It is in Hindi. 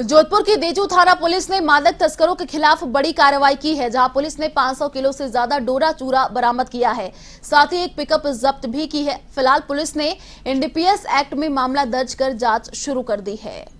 जोधपुर की देजू थाना पुलिस ने मादक तस्करों के खिलाफ बड़ी कार्रवाई की है जहां पुलिस ने 500 किलो से ज्यादा डोरा चूरा बरामद किया है साथ ही एक पिकअप जब्त भी की है फिलहाल पुलिस ने एनडीपीएस एक्ट में मामला दर्ज कर जांच शुरू कर दी है